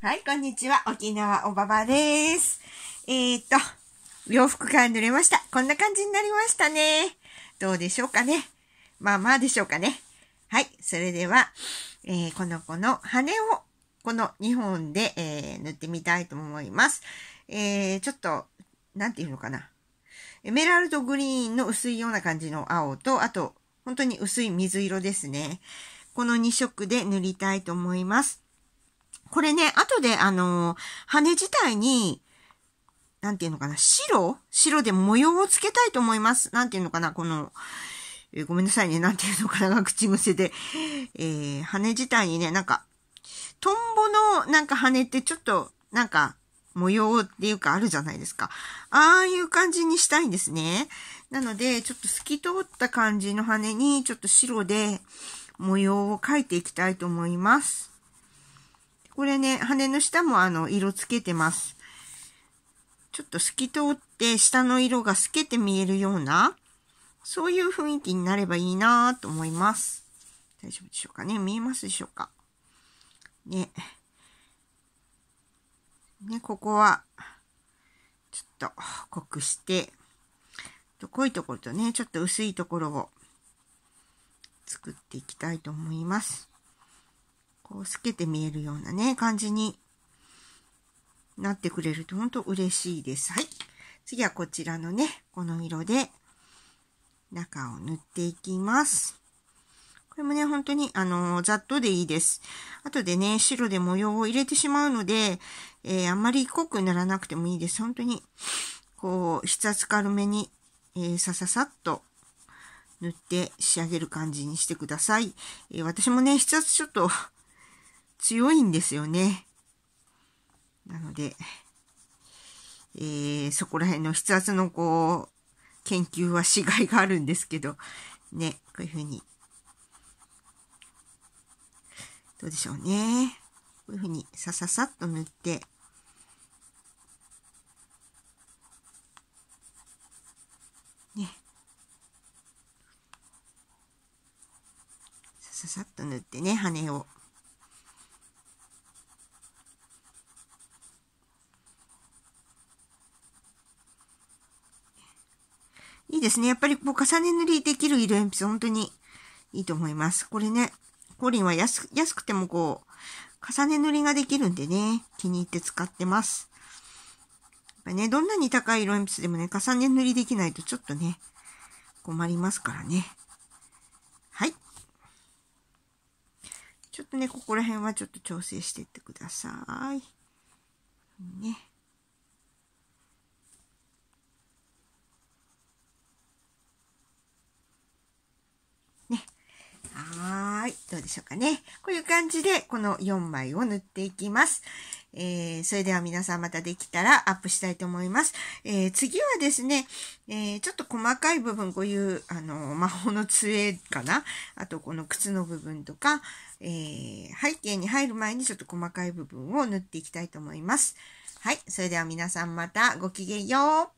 はい、こんにちは。沖縄おばばです。えー、っと、洋服から濡れました。こんな感じになりましたね。どうでしょうかね。まあまあでしょうかね。はい、それでは、えー、この子の羽を、この2本で、えー、塗ってみたいと思います。えー、ちょっと、なんていうのかな。エメラルドグリーンの薄いような感じの青と、あと、本当に薄い水色ですね。この2色で塗りたいと思います。これね、後であの、羽自体に、なんていうのかな、白白で模様をつけたいと思います。なんていうのかな、この、えー、ごめんなさいね、なんていうのかな、口癖で。えー、羽自体にね、なんか、トンボのなんか羽ってちょっと、なんか、模様っていうかあるじゃないですか。ああいう感じにしたいんですね。なので、ちょっと透き通った感じの羽に、ちょっと白で模様を描いていきたいと思います。これね、羽の下もあの、色つけてます。ちょっと透き通って下の色が透けて見えるような、そういう雰囲気になればいいなと思います。大丈夫でしょうかね見えますでしょうかね。ね、ここは、ちょっと濃くして、濃いところとね、ちょっと薄いところを作っていきたいと思います。こう透けて見えるようなね、感じになってくれると本当嬉しいです。はい。次はこちらのね、この色で中を塗っていきます。これもね、本当に、あのー、ざっとでいいです。後でね、白で模様を入れてしまうので、えー、あんまり濃く塗らなくてもいいです。本当に、こう、筆圧軽めに、えー、さささっと塗って仕上げる感じにしてください。えー、私もね、筆圧ちょっと強いんですよね。なので、えー、そこら辺の筆圧のこう、研究はしがいがあるんですけど、ね、こういうふうに。どうでしょうね。こういうふうにさささっと塗って、ね。さささっと塗ってね、羽を。いいですね。やっぱりこう重ね塗りできる色鉛筆、本当にいいと思います。これね、コリンは安安くてもこう、重ね塗りができるんでね、気に入って使ってます。やっぱね、どんなに高い色鉛筆でもね、重ね塗りできないとちょっとね、困りますからね。はい。ちょっとね、ここら辺はちょっと調整していってください。どうでしょうかね。こういう感じで、この4枚を塗っていきます。えー、それでは皆さんまたできたらアップしたいと思います。えー、次はですね、えー、ちょっと細かい部分、こういう、あの、魔法の杖かなあと、この靴の部分とか、え背景に入る前にちょっと細かい部分を塗っていきたいと思います。はい。それでは皆さんまたごきげんよう。